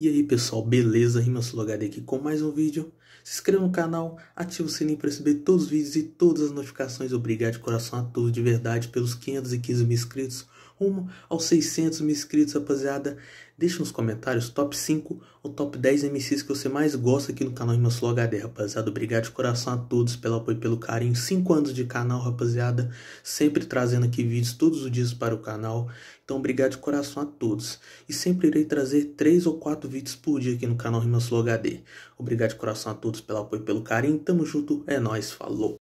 E aí pessoal, beleza? Rimas logado aqui com mais um vídeo. Se inscreva no canal, ative o sininho para receber todos os vídeos e todas as notificações. Obrigado de coração a todos de verdade pelos 515 mil inscritos, rumo aos 600 mil inscritos, rapaziada. Deixe nos comentários top 5 ou top 10 MCs que você mais gosta aqui no canal Irmãos HD, rapaziada. Obrigado de coração a todos pelo apoio e pelo carinho. 5 anos de canal, rapaziada. Sempre trazendo aqui vídeos todos os dias para o canal. Então, obrigado de coração a todos. E sempre irei trazer 3 ou 4 vídeos por dia aqui no canal Irmãos HD. Obrigado de coração a todos pelo apoio e pelo carinho. Tamo junto, é nóis, falou!